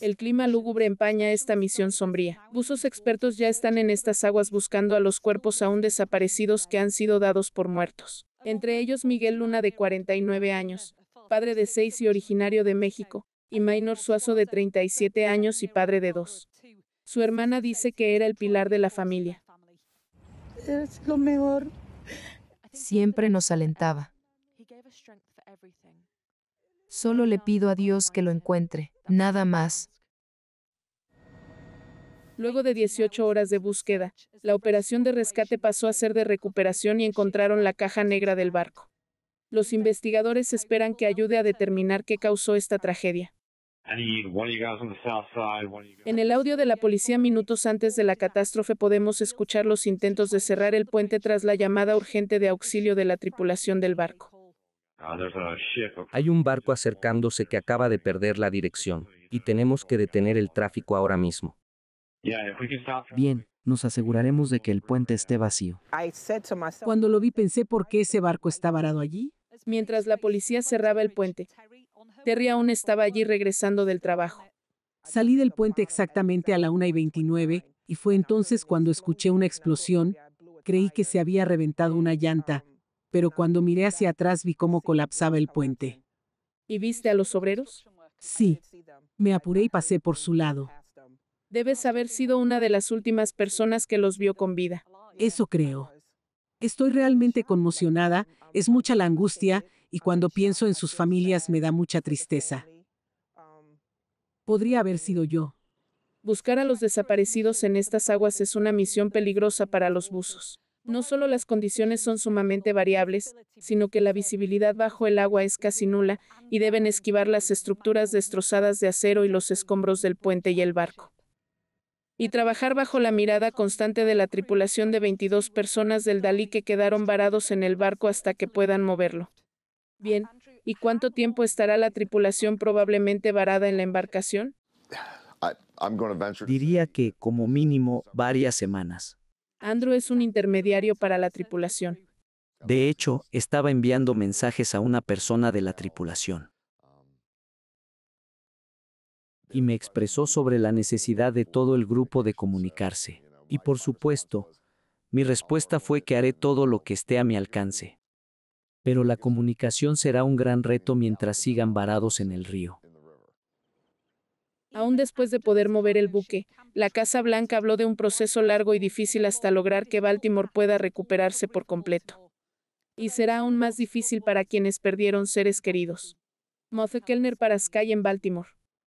El clima lúgubre empaña esta misión sombría. Buzos expertos ya están en estas aguas buscando a los cuerpos aún desaparecidos que han sido dados por muertos. Entre ellos Miguel Luna de 49 años, padre de seis y originario de México, y Maynor Suazo de 37 años y padre de dos. Su hermana dice que era el pilar de la familia. Es lo mejor. Siempre nos alentaba. Solo le pido a Dios que lo encuentre, nada más. Luego de 18 horas de búsqueda, la operación de rescate pasó a ser de recuperación y encontraron la caja negra del barco. Los investigadores esperan que ayude a determinar qué causó esta tragedia. En el audio de la policía minutos antes de la catástrofe podemos escuchar los intentos de cerrar el puente tras la llamada urgente de auxilio de la tripulación del barco. Ah, Hay un barco acercándose que acaba de perder la dirección, y tenemos que detener el tráfico ahora mismo. Bien, nos aseguraremos de que el puente esté vacío. Cuando lo vi pensé por qué ese barco está varado allí. Mientras la policía cerraba el puente, Terry aún estaba allí regresando del trabajo. Salí del puente exactamente a la 1 y 29 y fue entonces cuando escuché una explosión. Creí que se había reventado una llanta, pero cuando miré hacia atrás vi cómo colapsaba el puente. ¿Y viste a los obreros? Sí. Me apuré y pasé por su lado. Debes haber sido una de las últimas personas que los vio con vida. Eso creo. Estoy realmente conmocionada, es mucha la angustia, y cuando pienso en sus familias me da mucha tristeza. Podría haber sido yo. Buscar a los desaparecidos en estas aguas es una misión peligrosa para los buzos. No solo las condiciones son sumamente variables, sino que la visibilidad bajo el agua es casi nula y deben esquivar las estructuras destrozadas de acero y los escombros del puente y el barco. Y trabajar bajo la mirada constante de la tripulación de 22 personas del Dalí que quedaron varados en el barco hasta que puedan moverlo. Bien, ¿y cuánto tiempo estará la tripulación probablemente varada en la embarcación? Diría que, como mínimo, varias semanas. Andrew es un intermediario para la tripulación. De hecho, estaba enviando mensajes a una persona de la tripulación. Y me expresó sobre la necesidad de todo el grupo de comunicarse. Y por supuesto, mi respuesta fue que haré todo lo que esté a mi alcance. Pero la comunicación será un gran reto mientras sigan varados en el río. Aún después de poder mover el buque, la Casa Blanca habló de un proceso largo y difícil hasta lograr que Baltimore pueda recuperarse por completo. Y será aún más difícil para quienes perdieron seres queridos. Moze Kellner para Sky en Baltimore.